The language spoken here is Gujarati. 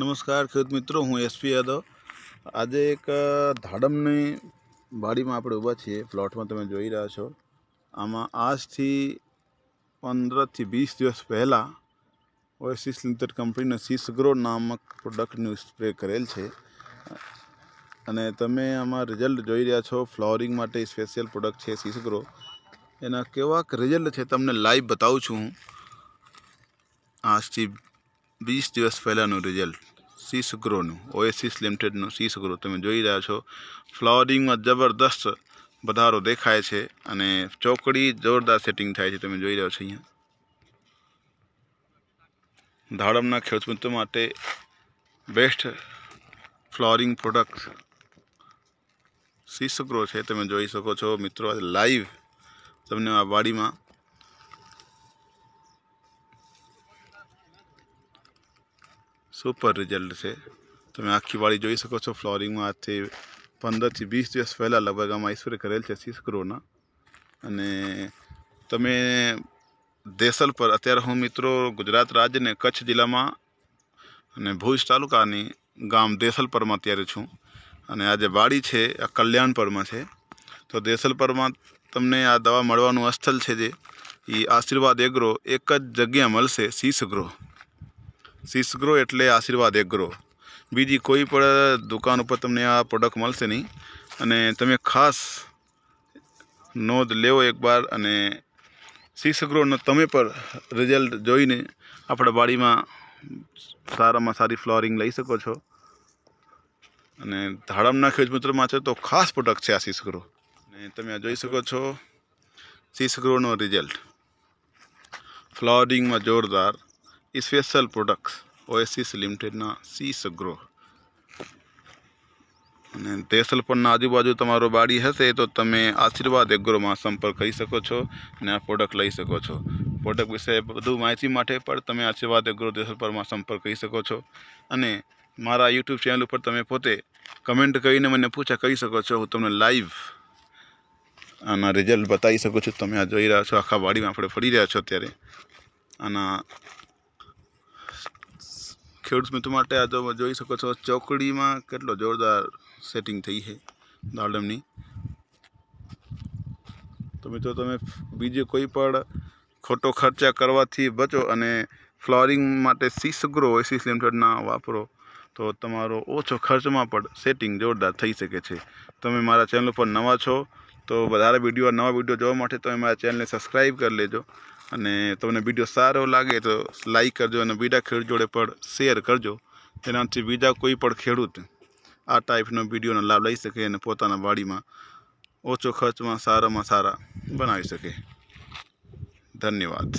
નમસ્કાર ખેડૂત મિત્રો હું એસપી યાદવ આજે એક ધાડમની બાડીમાં આપણે ઊભા છીએ પ્લોટમાં તમે જોઈ રહ્યા છો આમાં આજથી પંદરથી વીસ દિવસ પહેલાં ઓએસિસ લિમિટેડ કંપનીનો સીસગ્રો નામક પ્રોડક્ટનું સ્પ્રે કરેલ છે અને તમે આમાં રિઝલ્ટ જોઈ રહ્યા છો ફ્લોરિંગ માટે સ્પેશિયલ પ્રોડક્ટ છે સીસગ્રો એના કેવાક રિઝલ્ટ છે તમને લાઈવ બતાવું છું હું આજથી વીસ દિવસ પહેલાંનું રિઝલ્ટ સી સુગ્રોનું ઓએસિસ લિમિટેડનું સી સુગ્રો તમે જોઈ રહ્યા છો ફ્લાવરિંગમાં જબરદસ્ત વધારો દેખાય છે અને ચોકડી જોરદાર સેટિંગ થાય છે તમે જોઈ રહ્યા છો અહીંયા ધાડમના ખેડૂત માટે બેસ્ટ ફ્લોરિંગ પ્રોડક્ટ સી સુગ્રો છે તમે જોઈ શકો છો મિત્રો લાઈવ તમને આ વાડીમાં સુપર રિઝલ્ટ છે તમે આખી વાળી જોઈ શકો છો ફ્લોરિંગમાં આજથી પંદરથી વીસ દિવસ પહેલાં લગભગ આમાં ઈશ્વરે કરેલ છે સિસ્ક્રોના અને તમે દેસલ પર અત્યારે હું મિત્રો ગુજરાત રાજ્યને કચ્છ જિલ્લામાં અને ભુજ તાલુકાની ગામ દેસલ પરમાં અત્યારે છું અને આ જે વાડી છે આ કલ્યાણ પરમાં છે તો દેસલ પરમાં તમને આ દવા મળવાનું સ્થળ છે જે એ આશીર્વાદ એગ્રો એક જ જગ્યા મળશે શીશ ગ્રોહ શીશ સિસગ્રો એટલે આશીર્વાદ એક એગ્રો બીજી કોઈ પણ દુકાન ઉપર તમને આ પ્રોડક્ટ મળશે નહીં અને તમે ખાસ નોંધ લેવો એકવાર અને શીશ સિસગ્રોનો તમે પણ રિઝલ્ટ જોઈને આપણા બાડીમાં સારામાં સારી ફ્લોરિંગ લઈ શકો છો અને ધાડમના ખેજમૂત્રમાં છે તો ખાસ પ્રોડક્ટ છે આ સિસગ્રો અને તમે આ જોઈ શકો છો શીશ સિસગ્રોનો રિઝલ્ટ ફ્લોરિંગમાં જોરદાર સ્પેશિયલ પ્રોડક્ટ્સ ઓએસિસ લિમિટેડના શીશ ગ્રો અને તેસલ પરના આજુબાજુ તમારો બાડી હશે તો તમે આશીર્વાદ એગ્રોમાં સંપર્ક કરી શકો છો અને આ પ્રોડક્ટ લઈ શકો છો પ્રોડક્ટ વિશે વધુ માહિતી માટે પણ તમે આશીર્વાદ એગ્રો દેસલ પરમાં સંપર્ક કરી શકો છો અને મારા યુટ્યુબ ચેનલ ઉપર તમે પોતે કમેન્ટ કરીને મને પૂછા કરી શકો છો હું તમને લાઈવ આના રિઝલ્ટ બતાવી શકું છું તમે આ જોઈ રહ્યા છો આખા વાડીમાં આપણે ફરી રહ્યા છો અત્યારે આના ખેડૂત મિત્રો માટે આ તમે જોઈ શકો છો ચોકડીમાં કેટલો જોરદાર સેટિંગ થઈ છે દાડમની તો મિત્રો તમે બીજો કોઈ પણ ખોટો ખર્ચા કરવાથી બચો અને ફ્લોરિંગ માટે સીસગ્રો એસીસ લિમિટેડના વાપરો તો તમારો ઓછો ખર્ચમાં પણ સેટિંગ જોરદાર થઈ શકે છે તમે મારા ચેનલ પર નવા છો તો વધારે વિડીયો નવા વિડીયો જોવા માટે તમે મારા ચેનલને સબસ્ક્રાઈબ કરી લેજો અને તમને વિડીયો સારો લાગે તો લાઈક કરજો અને બીજા ખેડૂત જોડે પણ શેર કરજો તેનાથી બીજા કોઈ પણ ખેડૂત આ ટાઈપનો વિડીયોનો લાભ લઈ શકે અને પોતાના વાડીમાં ઓછો ખર્ચમાં સારામાં સારા બનાવી શકે ધન્યવાદ